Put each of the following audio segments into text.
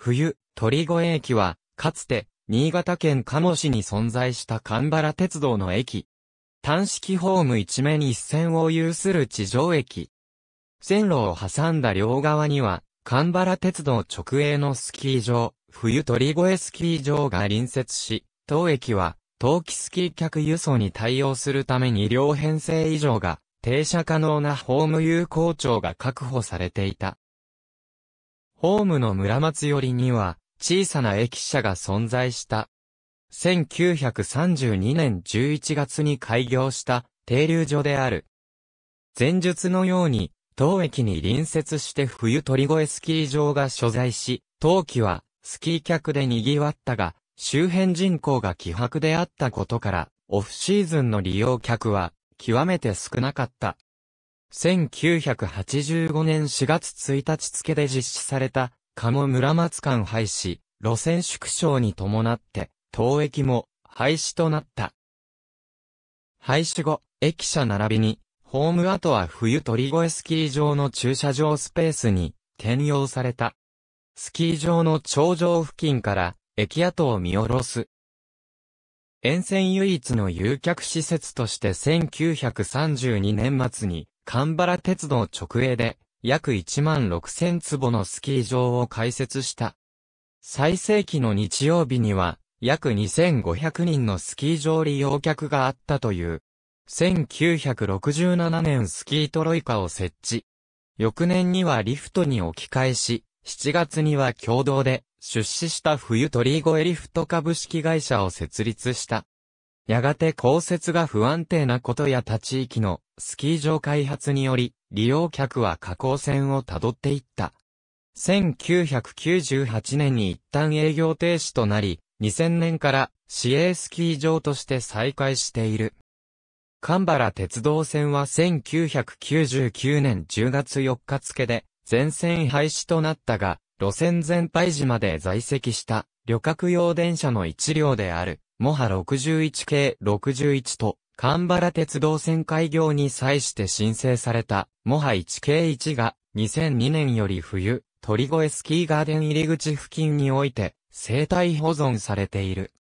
冬、鳥越駅は、かつて、新潟県加茂市に存在した神原鉄道の駅。単式ホーム一面一線を有する地上駅。線路を挟んだ両側には、神原鉄道直営のスキー場、冬鳥越スキー場が隣接し、当駅は、冬季スキー客輸送に対応するために両編成以上が、停車可能なホーム有効庁が確保されていた。ホームの村松寄りには、小さな駅舎が存在した。1932年11月に開業した停留所である。前述のように、当駅に隣接して冬鳥越スキー場が所在し、当期はスキー客で賑わったが、周辺人口が希薄であったことから、オフシーズンの利用客は極めて少なかった。1985年4月1日付で実施された、鴨村松間廃止、路線縮小に伴って、当駅も廃止となった。廃止後、駅舎並びに、ホーム跡は冬鳥越スキー場の駐車場スペースに転用された。スキー場の頂上付近から駅跡を見下ろす。沿線唯一の誘客施設として1932年末に神原鉄道直営で、約1万6000坪のスキー場を開設した。最盛期の日曜日には、約2500人のスキー場利用客があったという。1967年スキートロイカを設置。翌年にはリフトに置き換えし、7月には共同で出資した冬鳥越リフト株式会社を設立した。やがて降雪が不安定なことや他地域のスキー場開発により、利用客は下降線をたどっていった。1998年に一旦営業停止となり、2000年から市営スキー場として再開している。神原鉄道線は1999年10月4日付で全線廃止となったが、路線全廃時まで在籍した旅客用電車の一両である。モハ61系61と、神原鉄道線開業に際して申請された、モハ1系1が、2002年より冬、鳥越スキーガーデン入り口付近において、生態保存されている。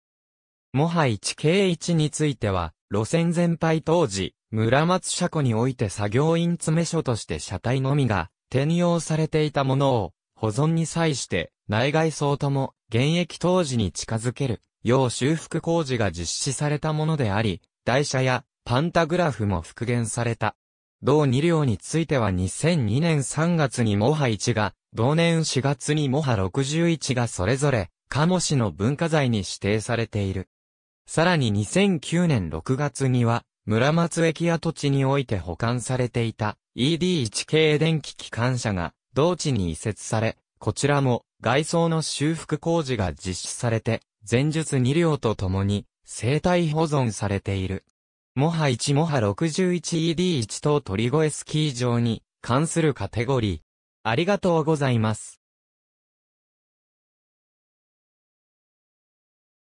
モハ1系1については、路線全廃当時、村松車庫において作業員詰め所として車体のみが、転用されていたものを、保存に際して、内外装とも、現役当時に近づける要修復工事が実施されたものであり、台車やパンタグラフも復元された。同2両については2002年3月にモハ1が、同年4月にモハ61がそれぞれ、鴨市の文化財に指定されている。さらに2009年6月には、村松駅跡地において保管されていた ED1 系電気機関車が同地に移設され、こちらも外装の修復工事が実施されて、前述2両とともに、生体保存されている。モハ1モハ 61ED1 等鳥越スキー場に関するカテゴリー。ありがとうございます。